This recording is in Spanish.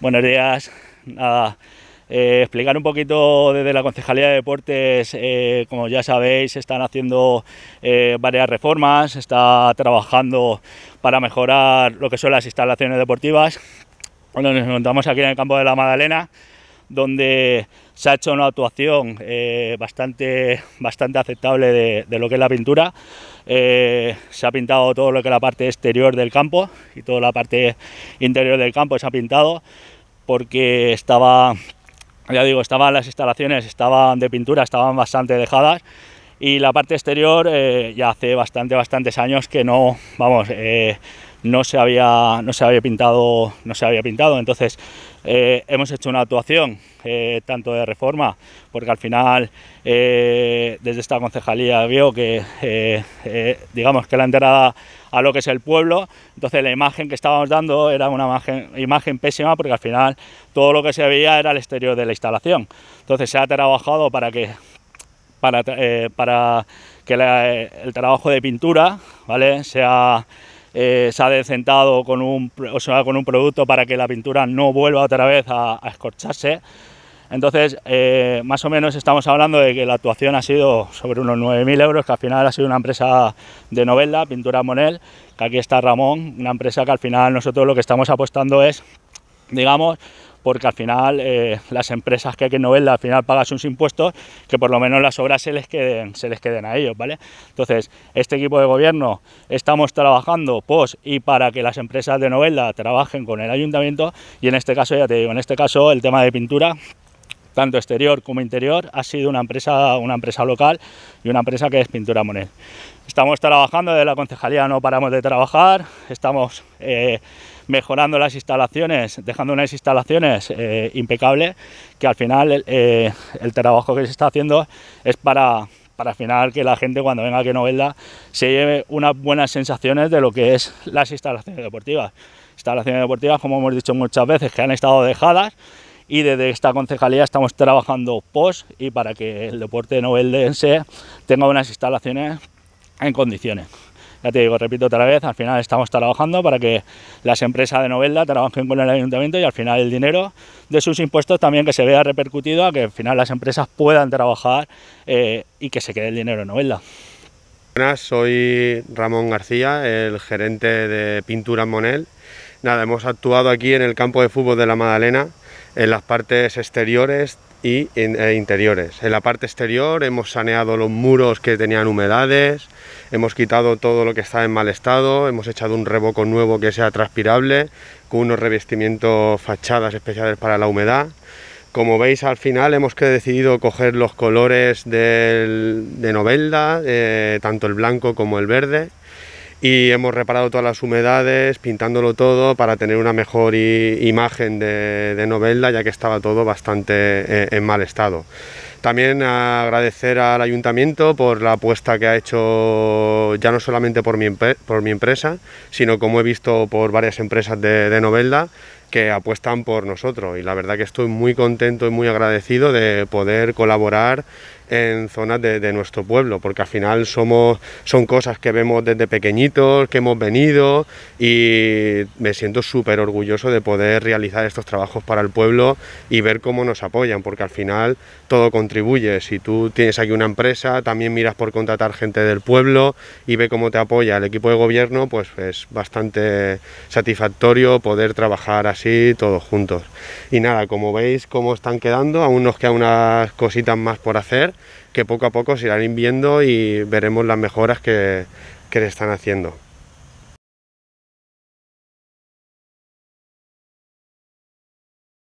Buenos días. Nada, eh, explicar un poquito desde la Concejalía de Deportes, eh, como ya sabéis, están haciendo eh, varias reformas, está trabajando para mejorar lo que son las instalaciones deportivas. nos encontramos aquí en el campo de la Madalena, donde se ha hecho una actuación eh, bastante, bastante aceptable de, lo que es la pintura. Eh, se ha pintado todo lo que es la parte exterior del campo y toda la parte interior del campo se ha pintado porque estaba, ya digo, estaban las instalaciones, estaban de pintura, estaban bastante dejadas y la parte exterior eh, ya hace bastante, bastantes años que no, vamos, no se había, no se había, pintado, no se había pintado. Entonces eh, hemos hecho una actuación eh, tanto de reforma, porque al final eh, desde esta concejalía vio que digamos que la enterada a lo que es el pueblo, entonces la imagen que estábamos dando era una imagen, imagen pésima porque al final todo lo que se veía era el exterior de la instalación. Entonces se ha trabajado para que para, para que el trabajo de pintura ¿vale? sea eh, se ha decentado con un, con un producto para que la pintura no vuelva otra vez a, escorcharse. Entonces, eh, más o menos estamos hablando de que la actuación ha sido sobre unos 9.000 euros, que al final ha sido una empresa de novela, Pintura Monel, que aquí está Ramón, una empresa que al final nosotros lo que estamos apostando es, digamos, porque al final eh, las empresas que hay que novela al final pagan sus impuestos, que por lo menos las obras se les queden, se les queden a ellos, ¿vale? Entonces, este equipo de gobierno estamos trabajando pos pues, y para que las empresas de novela trabajen con el ayuntamiento y en este caso, ya te digo, en este caso el tema de pintura tanto exterior como interior, ha sido una empresa, una empresa local y una empresa que es Pintura Monel. Estamos trabajando desde la concejalía, no paramos de trabajar, estamos eh, mejorando las instalaciones, dejando unas instalaciones eh, impecables, que al final eh, el trabajo que se está haciendo es para, para al final que la gente cuando venga a Novelda se lleve unas buenas sensaciones de lo que es las instalaciones deportivas. Instalaciones deportivas, como hemos dicho muchas veces, que han estado dejadas y desde esta concejalía estamos trabajando post y para que el deporte noveldense tenga unas instalaciones en condiciones. Ya te digo, repito otra vez, al final estamos trabajando para que las empresas de Novelda trabajen con el ayuntamiento y al final el dinero de sus impuestos también que se vea repercutido a que al final las empresas puedan trabajar eh, y que se quede el dinero en Novelda. Buenas, soy Ramón García, el gerente de Pintura Monel. Nada, hemos actuado aquí en el campo de fútbol de la Madalena en las partes exteriores y en, e interiores. En la parte exterior hemos saneado los muros que tenían humedades, hemos quitado todo lo que estaba en mal estado, hemos echado un revoco nuevo que sea transpirable, con unos revestimientos fachadas especiales para la humedad. Como veis al final hemos decidido coger los colores de Novelda, eh, tanto el blanco como el verde, y hemos reparado todas las humedades, pintándolo todo para tener una mejor imagen de, Novelda, ya que estaba todo bastante eh, en mal estado. También agradecer al ayuntamiento por la apuesta que ha hecho ya no solamente por mi, por mi empresa, sino como he visto por varias empresas de, de Novelda, que apuestan por nosotros y la verdad que estoy muy contento y muy agradecido de poder colaborar en zonas de, nuestro pueblo, porque al final somos, son cosas que vemos desde pequeñitos, que hemos venido y me siento súper orgulloso de poder realizar estos trabajos para el pueblo y ver cómo nos apoyan, porque al final todo contribuye. Si tú tienes aquí una empresa, también miras por contratar gente del pueblo y ve cómo te apoya el equipo de gobierno, pues es bastante satisfactorio poder trabajar así así todos juntos. Y nada, como veis cómo están quedando, aún nos quedan unas cositas más por hacer que poco a poco se irán viendo y veremos las mejoras que, que le están haciendo.